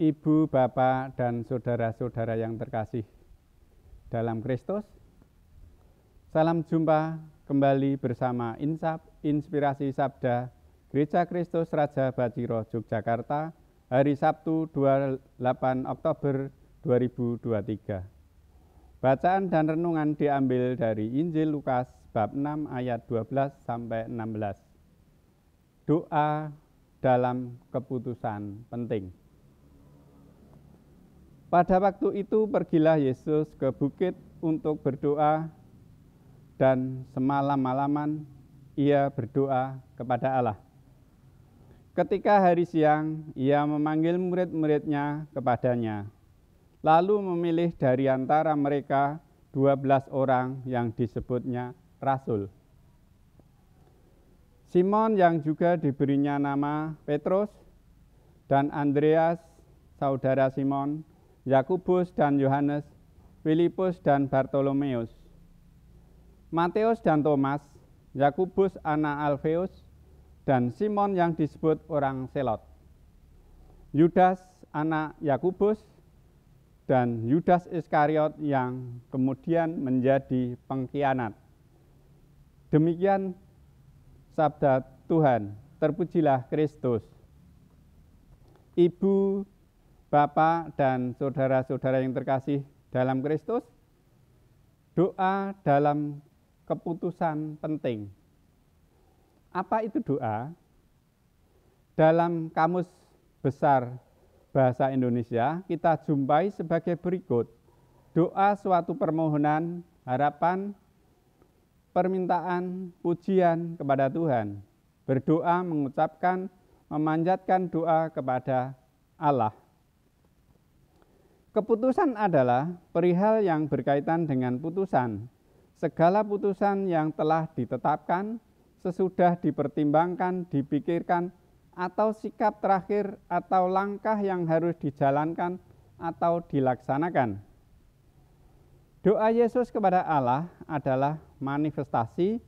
Ibu, Bapak, dan saudara-saudara yang terkasih dalam Kristus. Salam jumpa kembali bersama Insap Inspirasi Sabda Gereja Kristus Raja Baciro Yogyakarta hari Sabtu 28 Oktober 2023. Bacaan dan renungan diambil dari Injil Lukas bab 6 ayat 12 sampai 16. Doa dalam keputusan penting. Pada waktu itu pergilah Yesus ke bukit untuk berdoa dan semalam-malaman ia berdoa kepada Allah. Ketika hari siang, ia memanggil murid-muridnya kepadanya, lalu memilih dari antara mereka dua belas orang yang disebutnya rasul. Simon yang juga diberinya nama Petrus dan Andreas, saudara Simon, Yakubus dan Yohanes, Filipus dan Bartolomeus, Matius dan Thomas, Yakubus anak Alfeus, dan Simon yang disebut orang Selot, Yudas anak Yakubus dan Yudas Iskariot yang kemudian menjadi pengkhianat. Demikian sabda Tuhan. Terpujilah Kristus. Ibu Bapak dan saudara-saudara yang terkasih dalam Kristus, doa dalam keputusan penting. Apa itu doa? Dalam kamus besar bahasa Indonesia, kita jumpai sebagai berikut. Doa suatu permohonan, harapan, permintaan, pujian kepada Tuhan. Berdoa mengucapkan, memanjatkan doa kepada Allah. Keputusan adalah perihal yang berkaitan dengan putusan. Segala putusan yang telah ditetapkan, sesudah dipertimbangkan, dipikirkan, atau sikap terakhir atau langkah yang harus dijalankan atau dilaksanakan. Doa Yesus kepada Allah adalah manifestasi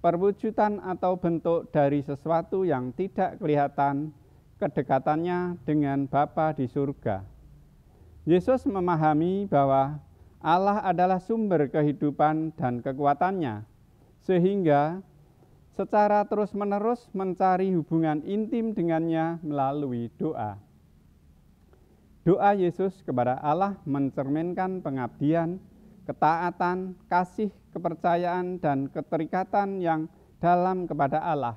perwujudan atau bentuk dari sesuatu yang tidak kelihatan kedekatannya dengan Bapa di surga. Yesus memahami bahwa Allah adalah sumber kehidupan dan kekuatannya, sehingga secara terus-menerus mencari hubungan intim dengannya melalui doa. Doa Yesus kepada Allah mencerminkan pengabdian, ketaatan, kasih, kepercayaan, dan keterikatan yang dalam kepada Allah.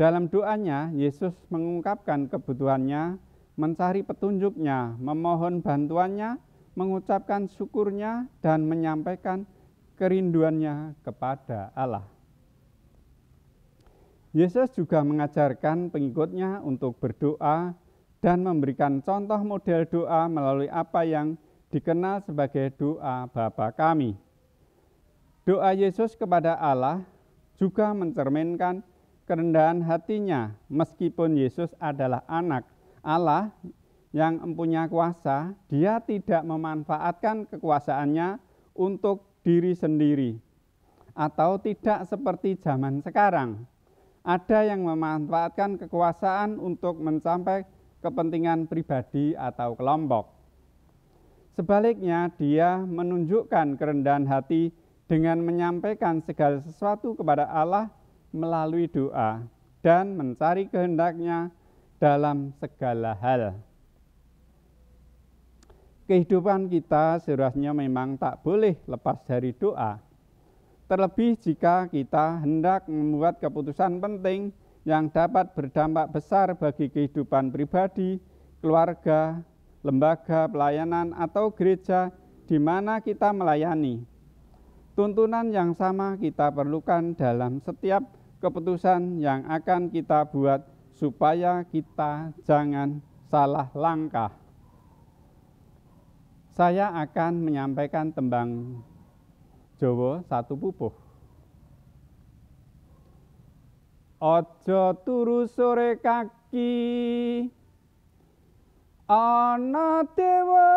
Dalam doanya, Yesus mengungkapkan kebutuhannya mencari petunjuknya, memohon bantuannya, mengucapkan syukurnya, dan menyampaikan kerinduannya kepada Allah. Yesus juga mengajarkan pengikutnya untuk berdoa dan memberikan contoh model doa melalui apa yang dikenal sebagai doa Bapa kami. Doa Yesus kepada Allah juga mencerminkan kerendahan hatinya meskipun Yesus adalah anak Allah yang empunya kuasa, dia tidak memanfaatkan kekuasaannya untuk diri sendiri atau tidak seperti zaman sekarang. Ada yang memanfaatkan kekuasaan untuk mencapai kepentingan pribadi atau kelompok. Sebaliknya, dia menunjukkan kerendahan hati dengan menyampaikan segala sesuatu kepada Allah melalui doa dan mencari kehendaknya dalam segala hal. Kehidupan kita seharusnya memang tak boleh lepas dari doa. Terlebih jika kita hendak membuat keputusan penting yang dapat berdampak besar bagi kehidupan pribadi, keluarga, lembaga pelayanan, atau gereja di mana kita melayani. Tuntunan yang sama kita perlukan dalam setiap keputusan yang akan kita buat supaya kita jangan salah langkah. Saya akan menyampaikan tembang Jawa satu pupuh. Ojo turu sore kaki ana dewa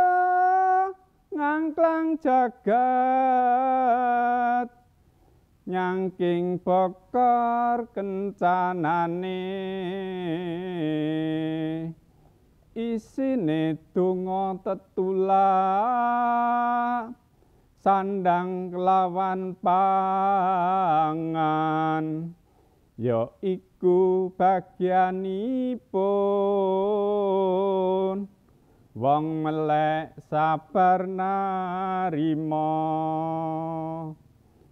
ngangklang jagat nyangking bokor kencanane isine donga tetulah sandang lawan pangan ya iku pun, Wang melek sabar narima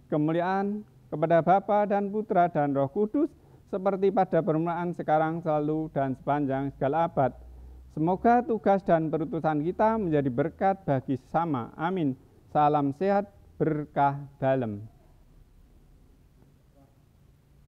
kemuliaan kepada Bapa dan Putra dan Roh Kudus, seperti pada permulaan sekarang selalu dan sepanjang segala abad. Semoga tugas dan perutusan kita menjadi berkat bagi sama. Amin. Salam sehat, berkah dalam.